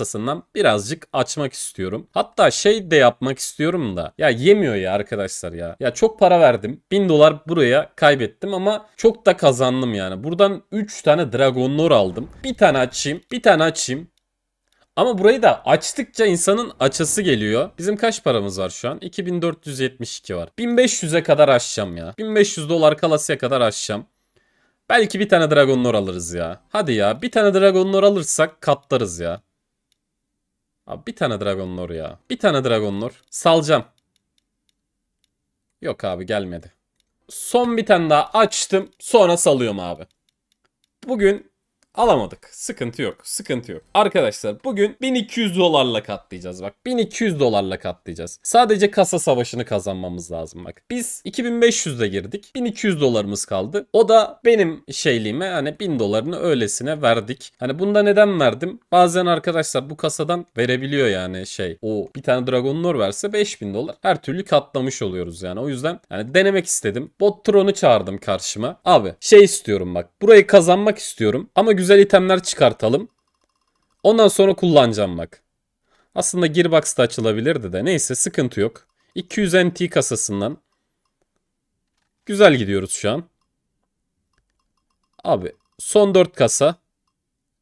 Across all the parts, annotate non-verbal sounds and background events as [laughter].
piyasasından birazcık açmak istiyorum. Hatta şey de yapmak istiyorum da ya yemiyor ya arkadaşlar ya. Ya çok para verdim. 1000 dolar buraya kaybettim ama çok da kazandım yani. Buradan 3 tane Dragon Lore aldım. Bir tane açayım. Bir tane açayım. Ama burayı da açtıkça insanın açası geliyor. Bizim kaç paramız var şu an? 2472 var. 1500'e kadar açacağım ya. 1500 dolar kalasıya kadar açacağım. Belki bir tane Dragon Lore alırız ya. Hadi ya bir tane Dragon Lore alırsak katlarız ya. Abi bir tane Dragon Lord ya. Bir tane Dragon Lord. Salacağım. Yok abi gelmedi. Son bir tane daha açtım. Sonra salıyorum abi. Bugün Alamadık. Sıkıntı yok. Sıkıntı yok. Arkadaşlar bugün 1200 dolarla katlayacağız bak. 1200 dolarla katlayacağız. Sadece kasa savaşını kazanmamız lazım bak. Biz 2500'de girdik. 1200 dolarımız kaldı. O da benim şeyliğime hani 1000 dolarını öylesine verdik. Hani bunda neden verdim? Bazen arkadaşlar bu kasadan verebiliyor yani şey. O bir tane Dragon verse 5000 dolar. Her türlü katlamış oluyoruz yani. O yüzden yani denemek istedim. Bot Tron'u çağırdım karşıma. Abi şey istiyorum bak. Burayı kazanmak istiyorum. Ama güzel güzel itemler çıkartalım. Ondan sonra kullanacağım bak. Aslında Gearbox'ta açılabilirdi de neyse sıkıntı yok. 200 NT kasasından. Güzel gidiyoruz şu an. Abi son 4 kasa.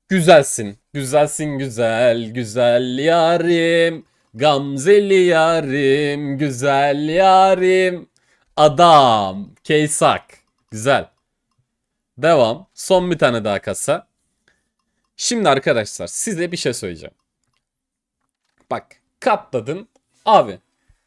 Güzelsin. Güzelsin güzel güzel yarim. Gamzeli yarim. Güzel yarim. Adam. Keysak. Güzel. Devam. Son bir tane daha kasa. Şimdi arkadaşlar size bir şey söyleyeceğim. Bak katladın. Abi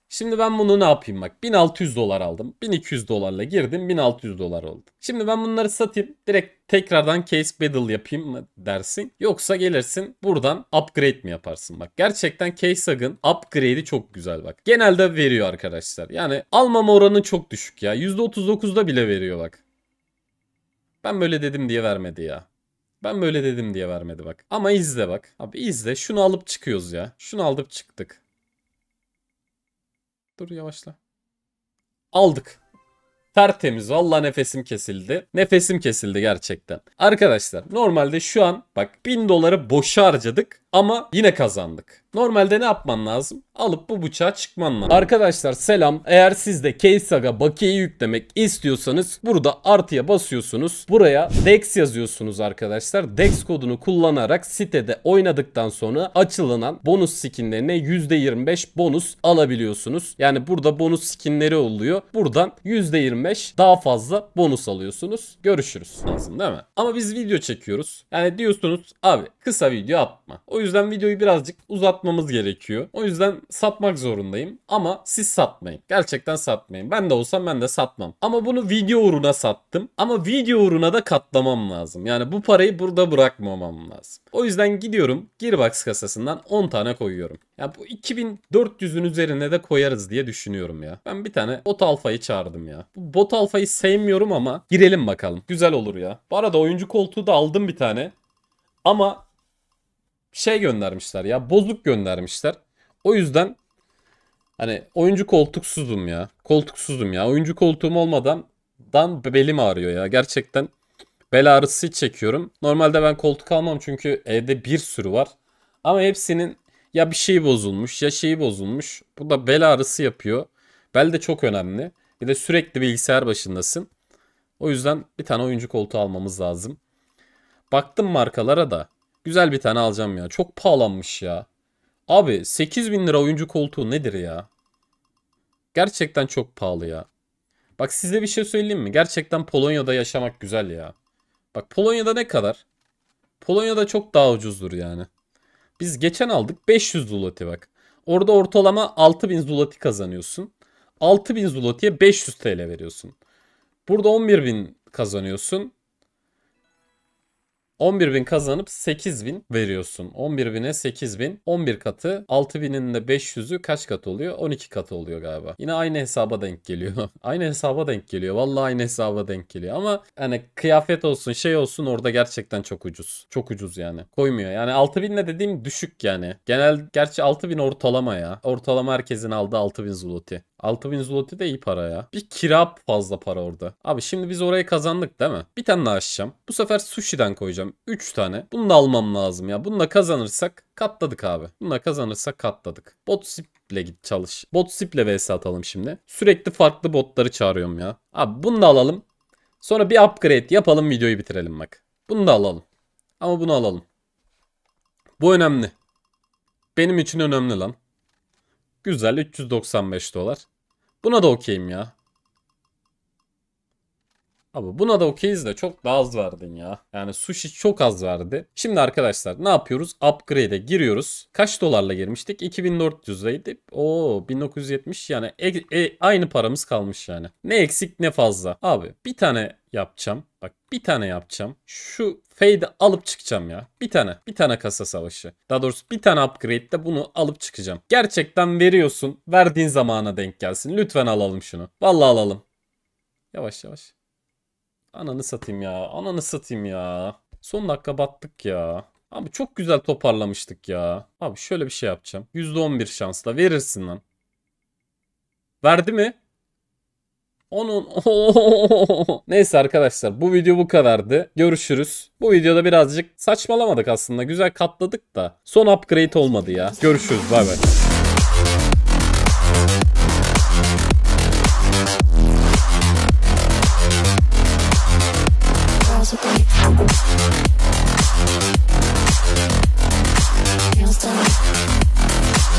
şimdi ben bunu ne yapayım bak 1600 dolar aldım. 1200 dolarla girdim 1600 dolar oldu. Şimdi ben bunları satayım direkt tekrardan case battle yapayım mı dersin. Yoksa gelirsin buradan upgrade mi yaparsın bak. Gerçekten case hug'ın upgrade'i çok güzel bak. Genelde veriyor arkadaşlar. Yani almama oranı çok düşük ya. %39'da bile veriyor bak. Ben böyle dedim diye vermedi ya. Ben böyle dedim diye vermedi bak. Ama izle bak. Abi izle. Şunu alıp çıkıyoruz ya. Şunu alıp çıktık. Dur yavaşla. Aldık. Tertemiz. Valla nefesim kesildi. Nefesim kesildi gerçekten. Arkadaşlar normalde şu an bak 1000 doları boşa harcadık. Ama yine kazandık. Normalde ne yapman lazım? Alıp bu bıçağa çıkman lazım. Arkadaşlar selam. Eğer siz de Keysaga bakiyeyi yüklemek istiyorsanız burada artıya basıyorsunuz. Buraya Dex yazıyorsunuz arkadaşlar. Dex kodunu kullanarak sitede oynadıktan sonra açılan bonus skinlerine %25 bonus alabiliyorsunuz. Yani burada bonus skinleri oluyor. Buradan %25 daha fazla bonus alıyorsunuz. Görüşürüz. Lazım değil mi? Ama biz video çekiyoruz. Yani diyorsunuz abi kısa video atma. O yüzden videoyu birazcık uzatmamız gerekiyor. O yüzden satmak zorundayım. Ama siz satmayın. Gerçekten satmayın. Ben de olsam ben de satmam. Ama bunu video uğruna sattım. Ama video uğruna da katlamam lazım. Yani bu parayı burada bırakmamam lazım. O yüzden gidiyorum Gearbox kasasından 10 tane koyuyorum. Ya bu 2400'ün üzerine de koyarız diye düşünüyorum ya. Ben bir tane bot alfayı çağırdım ya. Bu bot alfayı sevmiyorum ama girelim bakalım. Güzel olur ya. Bu arada oyuncu koltuğu da aldım bir tane. Ama şey göndermişler ya. Bozuk göndermişler. O yüzden hani oyuncu koltuksuzum ya. Koltuksuzum ya. Oyuncu koltuğum olmadan dan belim ağrıyor ya. Gerçekten bel ağrısı çekiyorum. Normalde ben koltuk almam çünkü evde bir sürü var. Ama hepsinin ya bir şey bozulmuş ya şeyi bozulmuş. Bu da bel ağrısı yapıyor. Bel de çok önemli. Bir de sürekli bilgisayar başındasın. O yüzden bir tane oyuncu koltuğu almamız lazım. Baktım markalara da Güzel bir tane alacağım ya. Çok pahalanmış ya. Abi 8000 lira oyuncu koltuğu nedir ya? Gerçekten çok pahalı ya. Bak size bir şey söyleyeyim mi? Gerçekten Polonya'da yaşamak güzel ya. Bak Polonya'da ne kadar? Polonya'da çok daha ucuzdur yani. Biz geçen aldık 500 zloty bak. Orada ortalama 6000 zloty kazanıyorsun. 6000 zloty'ye 500 TL veriyorsun. Burada 11000 kazanıyorsun. 11.000 kazanıp 8.000 veriyorsun. 11.000'e 8.000 11 katı 6.000'in de 500'ü kaç katı oluyor? 12 katı oluyor galiba. Yine aynı hesaba denk geliyor. [laughs] aynı hesaba denk geliyor. Vallahi aynı hesaba denk geliyor ama hani kıyafet olsun şey olsun orada gerçekten çok ucuz. Çok ucuz yani. Koymuyor. Yani 6.000 ne dediğim düşük yani. Genel gerçi 6.000 ortalama ya. Ortalama herkesin aldığı 6.000 zloty. 6000 zloty de iyi para ya. Bir kira fazla para orada. Abi şimdi biz orayı kazandık değil mi? Bir tane daha açacağım. Bu sefer sushi'den koyacağım. 3 tane. Bunu da almam lazım ya. Bunu da kazanırsak katladık abi. Bunu da kazanırsak katladık. Botsip ile git çalış. Botsip ile vs atalım şimdi. Sürekli farklı botları çağırıyorum ya. Abi bunu da alalım. Sonra bir upgrade yapalım videoyu bitirelim bak. Bunu da alalım. Ama bunu alalım. Bu önemli. Benim için önemli lan. Güzel 395 dolar. Buna da okeyim ya. Abi buna da okeyiz de çok daha az verdin ya. Yani sushi çok az verdi. Şimdi arkadaşlar ne yapıyoruz? Upgrade'e giriyoruz. Kaç dolarla girmiştik? 2400 Oo 1970 yani e, e, aynı paramız kalmış yani. Ne eksik ne fazla. Abi bir tane yapacağım. Bak bir tane yapacağım. Şu fade alıp çıkacağım ya. Bir tane. Bir tane kasa savaşı. Daha doğrusu bir tane upgrade de bunu alıp çıkacağım. Gerçekten veriyorsun. Verdiğin zamana denk gelsin. Lütfen alalım şunu. Vallahi alalım. Yavaş yavaş. Ananı satayım ya. Ananı satayım ya. Son dakika battık ya. Abi çok güzel toparlamıştık ya. Abi şöyle bir şey yapacağım. %11 şansla verirsin lan. Verdi mi? Onun [laughs] Neyse arkadaşlar bu video bu kadardı. Görüşürüz. Bu videoda birazcık saçmalamadık aslında. Güzel katladık da. Son upgrade olmadı ya. Görüşürüz. Bay bay.